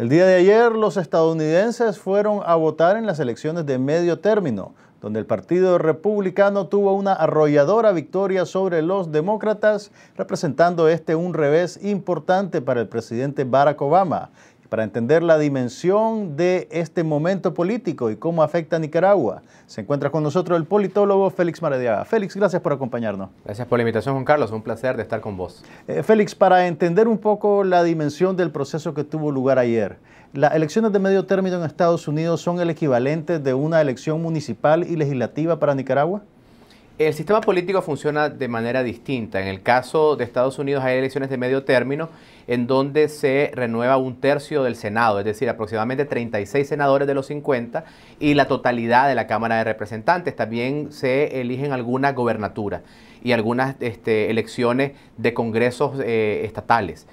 El día de ayer los estadounidenses fueron a votar en las elecciones de medio término, donde el Partido Republicano tuvo una arrolladora victoria sobre los demócratas, representando este un revés importante para el presidente Barack Obama, para entender la dimensión de este momento político y cómo afecta a Nicaragua. Se encuentra con nosotros el politólogo Félix Maradiaga. Félix, gracias por acompañarnos. Gracias por la invitación, Juan Carlos. Un placer de estar con vos. Eh, Félix, para entender un poco la dimensión del proceso que tuvo lugar ayer, las elecciones de medio término en Estados Unidos son el equivalente de una elección municipal y legislativa para Nicaragua? El sistema político funciona de manera distinta. En el caso de Estados Unidos hay elecciones de medio término en donde se renueva un tercio del Senado, es decir, aproximadamente 36 senadores de los 50 y la totalidad de la Cámara de Representantes. También se eligen algunas gobernaturas y algunas este, elecciones de congresos eh, estatales.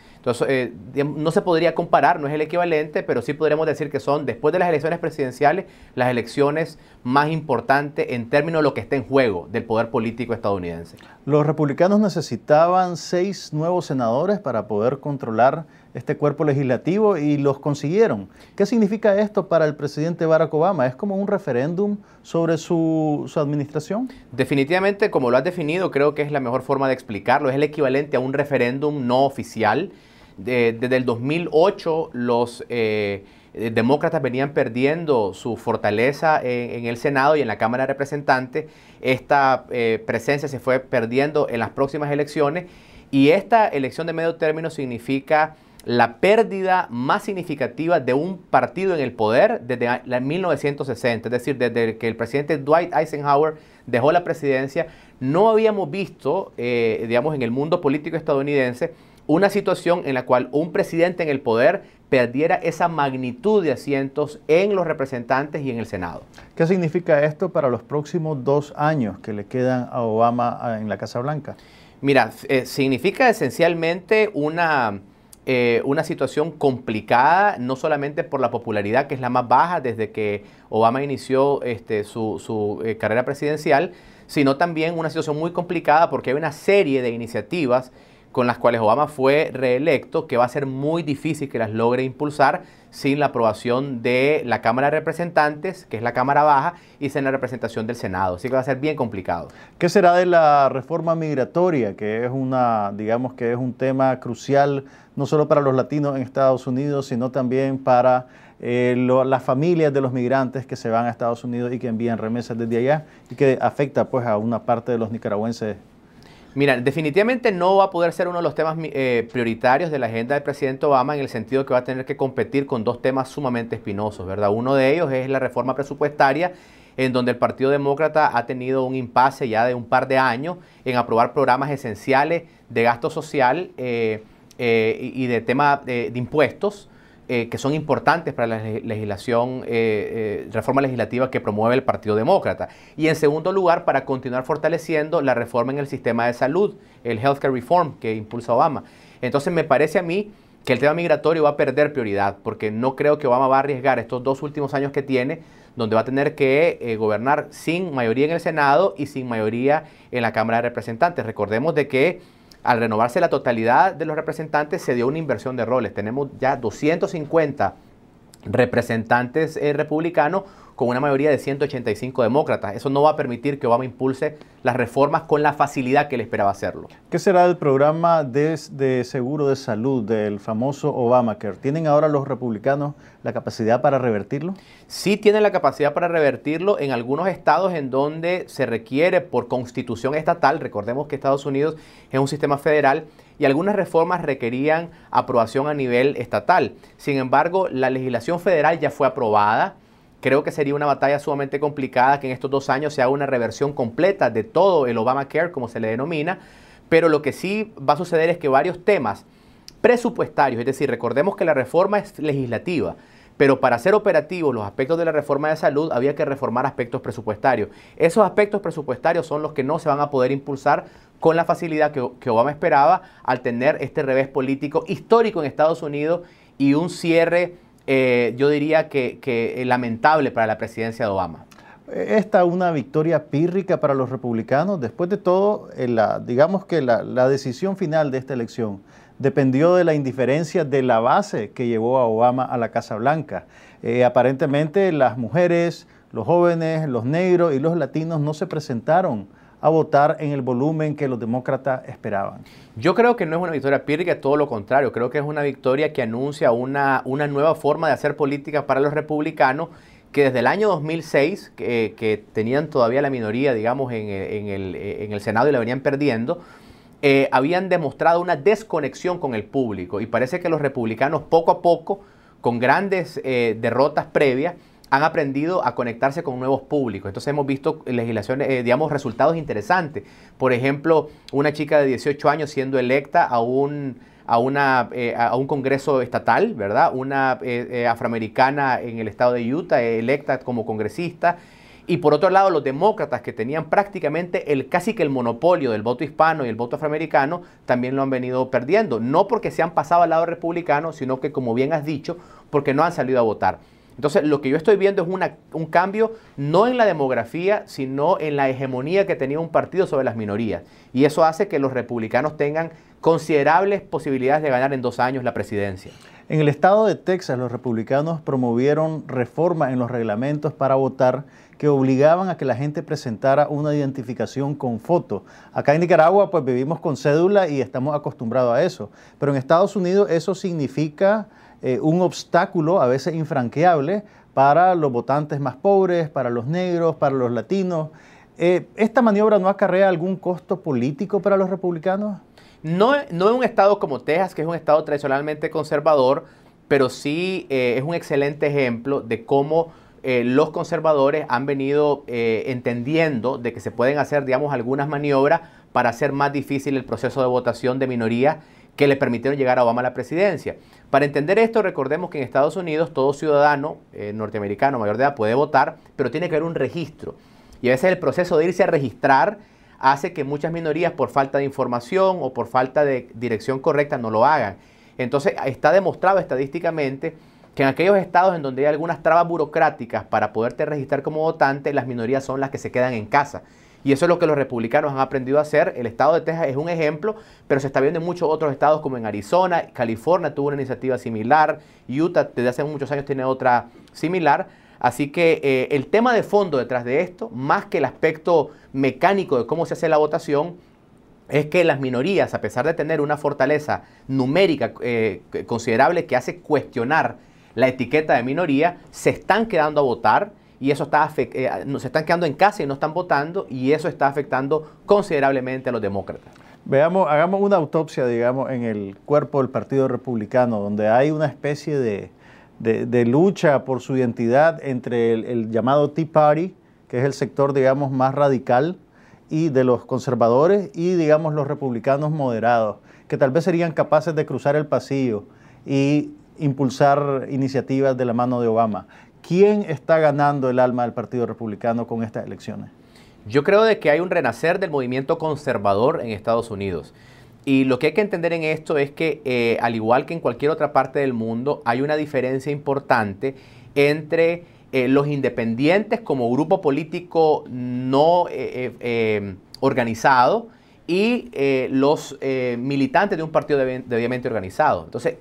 Eh, no se podría comparar, no es el equivalente, pero sí podríamos decir que son, después de las elecciones presidenciales, las elecciones más importantes en términos de lo que está en juego del poder político estadounidense. Los republicanos necesitaban seis nuevos senadores para poder controlar este cuerpo legislativo y los consiguieron. ¿Qué significa esto para el presidente Barack Obama? ¿Es como un referéndum sobre su, su, administración? Definitivamente, como lo has definido, creo que es la mejor forma de explicarlo. Es el equivalente a un referéndum no oficial desde el 2008 los eh, eh, demócratas venían perdiendo su fortaleza en, el Senado y en la Cámara de Representantes. Esta eh, presencia se fue perdiendo en las próximas elecciones y esta elección de medio término significa la pérdida más significativa de un partido en el poder desde 1960, es decir, desde que el presidente Dwight Eisenhower dejó la presidencia, no habíamos visto, digamos, en el mundo político estadounidense una situación en la cual un presidente en el poder perdiera esa magnitud de asientos en los representantes y en el Senado. ¿Qué significa esto para los próximos dos años que le quedan a Obama ah, en la Casa Blanca? Mira, eh, significa esencialmente una, eh, una situación complicada, no solamente por la popularidad, que es la más baja desde que Obama inició este, su, eh, carrera presidencial, sino también una situación muy complicada porque hay una serie de iniciativas con las cuales Obama fue reelecto, que va a ser muy difícil que las logre impulsar sin la aprobación de la Cámara de Representantes, que es la Cámara Baja, y sin la representación del Senado. Así que va a ser bien complicado. ¿Qué será de la reforma migratoria, que es una, digamos que es un tema crucial no solo para los latinos en Estados Unidos, sino también para eh, las familias de los migrantes que se van a Estados Unidos y que envían remesas desde allá y que afecta pues a una parte de los nicaragüenses Mira, definitivamente no va a poder ser uno de los temas eh, prioritarios de la agenda del presidente Obama en el sentido que va a tener que competir con dos temas sumamente espinosos, ¿verdad? Uno de ellos es la reforma presupuestaria en donde el Partido Demócrata ha tenido un impasse ya de un par de años en aprobar programas esenciales de gasto social eh, eh, y de tema de impuestos eh, que son importantes para la legislación, eh, eh, reforma legislativa que promueve el Partido Demócrata. Y en segundo lugar, para continuar fortaleciendo la reforma en el sistema de salud, el healthcare reform que impulsa Obama. Entonces me parece a mí que el tema migratorio va a perder prioridad, porque no creo que Obama va a arriesgar estos dos últimos años que tiene, donde va a tener que gobernar sin mayoría en el Senado y sin mayoría en la Cámara de Representantes. Recordemos de que al renovarse la totalidad de los representantes se dio una inversión de roles. Tenemos ya 250 representantes eh, republicanos con una mayoría de 185 demócratas. Eso no va a permitir que Obama impulse las reformas con la facilidad que él esperaba hacerlo. ¿Qué será el programa de, de seguro de salud del famoso Obamacare? ¿Tienen ahora los republicanos la capacidad para revertirlo? Sí tienen la capacidad para revertirlo en algunos estados en donde se requiere por constitución estatal, recordemos que Estados Unidos es un sistema federal, y algunas reformas requerían aprobación a nivel estatal. Sin embargo, la legislación federal ya fue aprobada Creo que sería una batalla sumamente complicada que en estos dos años se haga una reversión completa de todo el Obamacare, como se le denomina, pero lo que sí va a suceder es que varios temas presupuestarios, es decir, recordemos que la reforma es legislativa, pero para ser operativos los aspectos de la reforma de salud había que reformar aspectos presupuestarios. Esos aspectos presupuestarios son los que no se van a poder impulsar con la facilidad que, que Obama esperaba al tener este revés político histórico en Estados Unidos y un cierre eh, yo diría que, lamentable para la presidencia de Obama esta una victoria pírrica para los republicanos. Después de todo, eh, digamos que la, decisión final de esta elección dependió de la indiferencia de la base que llevó a Obama a la Casa Blanca. Eh, aparentemente las mujeres, los jóvenes, los negros y los latinos no se presentaron a votar en el volumen que los demócratas esperaban. Yo creo que no es una victoria pírrica, todo lo contrario, creo que es una victoria que anuncia una, nueva forma de hacer política para los republicanos que desde el año 2006, que, tenían todavía la minoría, digamos, en, el, Senado y la venían perdiendo, eh, habían demostrado una desconexión con el público y parece que los republicanos poco a poco, con grandes eh, derrotas previas, han aprendido a conectarse con nuevos públicos. Entonces hemos visto legislaciones, eh, digamos, resultados interesantes. Por ejemplo, una chica de 18 años siendo electa a un, a eh, a un congreso estatal, ¿verdad? Una eh, afroamericana en el estado de Utah electa como congresista. Y por otro lado, los demócratas que tenían prácticamente el casi que el monopolio del voto hispano y el voto afroamericano también lo han venido perdiendo. No porque se han pasado al lado republicano, sino que, como bien has dicho, porque no han salido a votar. Entonces, lo que yo estoy viendo es un cambio no en la demografía, sino en la hegemonía que tenía un partido sobre las minorías. Y eso hace que los republicanos tengan considerables posibilidades de ganar en dos años la presidencia. En el estado de Texas, los republicanos promovieron reformas en los reglamentos para votar que obligaban a que la gente presentara una identificación con foto. Acá en Nicaragua, pues vivimos con cédula y estamos acostumbrados a eso. Pero en Estados Unidos eso significa eh, un obstáculo a veces infranqueable para los votantes más pobres, para los negros, para los latinos. Eh, ¿Esta maniobra no acarrea algún costo político para los republicanos? No, no un estado como Texas, que es un estado tradicionalmente conservador, pero sí eh, es un excelente ejemplo de cómo los conservadores han venido entendiendo de que se pueden hacer, digamos, algunas maniobras para hacer más difícil el proceso de votación de minorías que le permitieron llegar a Obama a la presidencia. Para entender esto, recordemos que en Estados Unidos todo ciudadano eh, norteamericano mayor de edad puede votar, pero tiene que haber un registro. Y a veces el proceso de irse a registrar hace que muchas minorías por falta de información o por falta de dirección correcta no lo hagan. Entonces está demostrado estadísticamente que en aquellos estados en donde hay algunas trabas burocráticas para poderte registrar como votante, las minorías son las que se quedan en casa. Y eso es lo que los republicanos han aprendido a hacer. El estado de Texas es un ejemplo, pero se está viendo en muchos otros estados como en Arizona, California tuvo una iniciativa similar, Utah desde hace muchos años tiene otra similar. Así que eh, el tema de fondo detrás de esto, más que el aspecto mecánico de cómo se hace la votación, es que las minorías, a pesar de tener una fortaleza numérica eh, considerable que hace cuestionar la etiqueta de minoría, se están quedando a votar y eso está eh, se están quedando en casa y no están votando y eso está afectando considerablemente a los demócratas. Veamos, hagamos una autopsia, digamos, en el cuerpo del Partido Republicano, donde hay una especie de, lucha por su identidad entre el, llamado Tea Party, que es el sector, digamos, más radical, y de los conservadores y, digamos, los republicanos moderados, que tal vez serían capaces de cruzar el pasillo y impulsar iniciativas de la mano de Obama. ¿Quién está ganando el alma del Partido Republicano con estas elecciones? Yo creo de que hay un renacer del movimiento conservador en Estados Unidos. Y lo que hay que entender en esto es que, eh, al igual que en cualquier otra parte del mundo, hay una diferencia importante entre eh, los independientes como grupo político no eh, organizado y los militantes de un partido debidamente organizado. Entonces,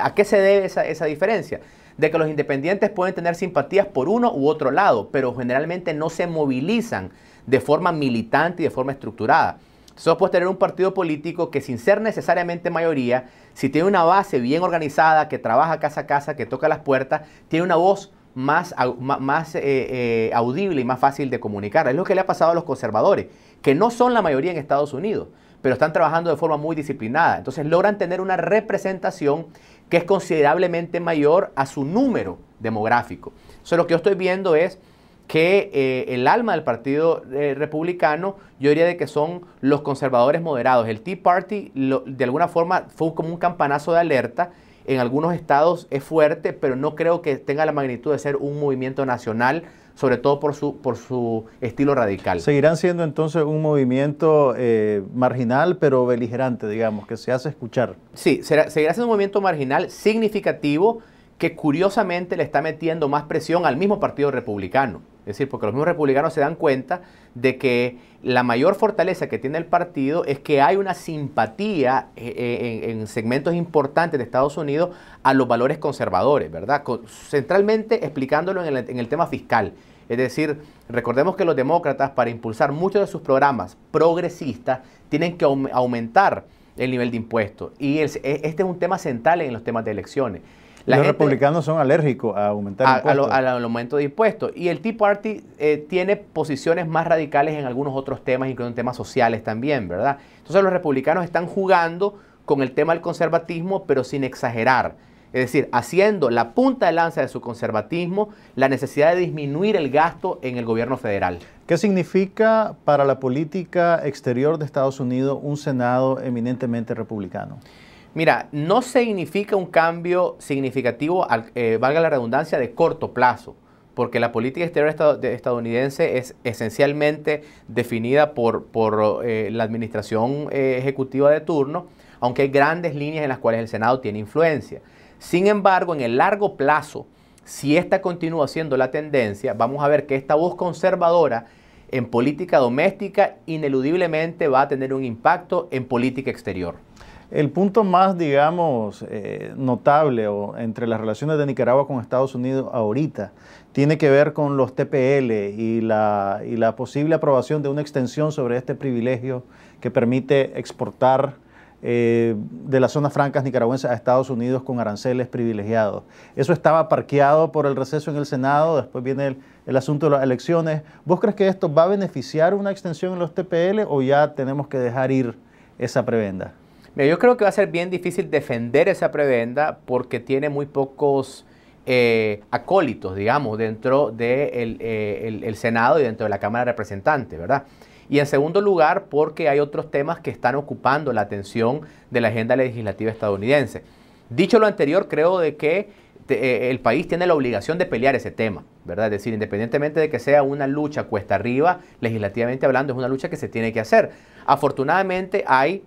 ¿a qué se debe esa diferencia? de que los independientes pueden tener simpatías por uno u otro lado, pero generalmente no se movilizan de forma militante y de forma estructurada. Solo puedes tener un partido político que sin ser necesariamente mayoría, si tiene una base bien organizada, que trabaja casa a casa, que toca las puertas, tiene una voz más, más eh, eh, audible y más fácil de comunicar. Es lo que le ha pasado a los conservadores, que no son la mayoría en Estados Unidos, pero están trabajando de forma muy disciplinada. Entonces logran tener una representación que es considerablemente mayor a su número demográfico. lo que yo estoy viendo es que eh, el alma del Partido eh, Republicano, yo diría de que son los conservadores moderados. El Tea Party de alguna forma fue como un campanazo de alerta. En algunos estados es fuerte, pero no creo que tenga la magnitud de ser un movimiento nacional sobre todo por su, por su estilo radical. Seguirán siendo entonces un movimiento eh, marginal, pero beligerante, digamos, que se hace escuchar. Sí, seguirá siendo un movimiento marginal significativo que curiosamente le está metiendo más presión al mismo Partido Republicano. Es decir, porque los mismos republicanos se dan cuenta de que la mayor fortaleza que tiene el partido es que hay una simpatía eh, eh, en, segmentos importantes de Estados Unidos a los valores conservadores, ¿verdad? Centralmente explicándolo en el, tema fiscal. Es decir, recordemos que los demócratas para impulsar muchos de sus programas progresistas tienen que aumentar el nivel de impuestos. Y e, este es un tema central en los temas de elecciones. Los republicanos son alérgicos a aumentar el impuestos. A al aumento de impuestos. Y el Tea Party eh, tiene posiciones más radicales en algunos otros temas, incluso en temas sociales también, ¿verdad? Entonces los republicanos están jugando con el tema del conservatismo, pero sin exagerar. Es decir, haciendo la punta de lanza de su conservatismo la necesidad de disminuir el gasto en el gobierno federal. ¿Qué significa para la política exterior de Estados Unidos un Senado eminentemente republicano? Mira, no significa un cambio significativo, eh, valga la redundancia, de corto plazo, porque la política exterior estadounidense es esencialmente definida por, eh, la administración eh, ejecutiva de turno, aunque hay grandes líneas en las cuales el Senado tiene influencia. Sin embargo, en el largo plazo, si esta continúa siendo la tendencia, vamos a ver que esta voz conservadora en política doméstica ineludiblemente va a tener un impacto en política exterior. El punto más, digamos, eh, notable entre las relaciones de Nicaragua con Estados Unidos ahorita tiene que ver con los TPL y la, posible aprobación de una extensión sobre este privilegio que permite exportar eh, de las zonas francas nicaragüenses a Estados Unidos con aranceles privilegiados. Eso estaba parqueado por el receso en el Senado, después viene el, el asunto de las elecciones. ¿Vos crees que esto va a beneficiar una extensión en los TPL o ya tenemos que dejar ir esa prebenda? yo creo que va a ser bien difícil defender esa prebenda porque tiene muy pocos eh, acólitos, digamos, dentro del eh, Senado y dentro de la Cámara de Representantes, ¿verdad? Y en segundo lugar, porque hay otros temas que están ocupando la atención de la agenda legislativa estadounidense. Dicho lo anterior, creo de que eh, el país tiene la obligación de pelear ese tema, ¿verdad? Es decir, independientemente de que sea una lucha cuesta arriba, legislativamente hablando, es una lucha que se tiene que hacer. Afortunadamente hay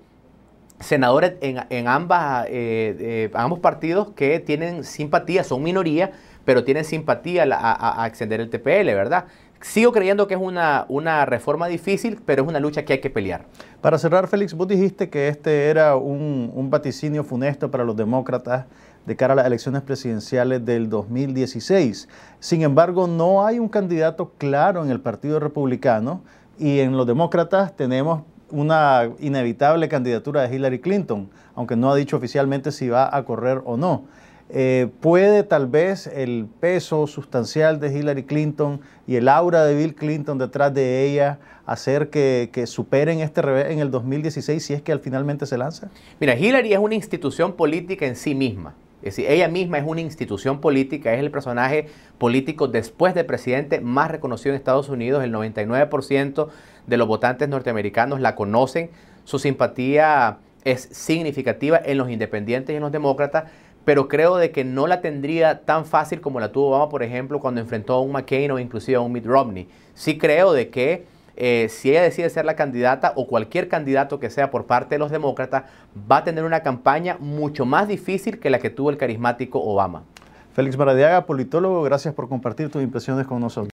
senadores en, ambas, eh, eh, ambos partidos que tienen simpatía, son minoría, pero tienen simpatía a, a, extender el TPL, ¿verdad? Sigo creyendo que es una, una reforma difícil, pero es una lucha que hay que pelear. Para cerrar, Félix, vos dijiste que este era un, un vaticinio funesto para los demócratas de cara a las elecciones presidenciales del 2016. Sin embargo, no hay un candidato claro en el Partido Republicano y en los demócratas tenemos una inevitable candidatura de Hillary Clinton, aunque no ha dicho oficialmente si va a correr o no. Eh, puede tal vez el peso sustancial de Hillary Clinton y el aura de Bill Clinton detrás de ella hacer que, que, superen este revés en el 2016 si es que al finalmente se lanza? Mira, Hillary es una institución política en sí misma. Es decir, ella misma es una institución política, es el personaje político después de presidente más reconocido en Estados Unidos, el 99% de los votantes norteamericanos la conocen, su simpatía es significativa en los independientes y en los demócratas, pero creo de que no la tendría tan fácil como la tuvo Obama, por ejemplo, cuando enfrentó a un McCain o inclusive a un Mitt Romney. Sí creo de que eh, si ella decide ser la candidata o cualquier candidato que sea por parte de los demócratas, va a tener una campaña mucho más difícil que la que tuvo el carismático Obama. Félix Maradiaga, politólogo, gracias por compartir tus impresiones con nosotros.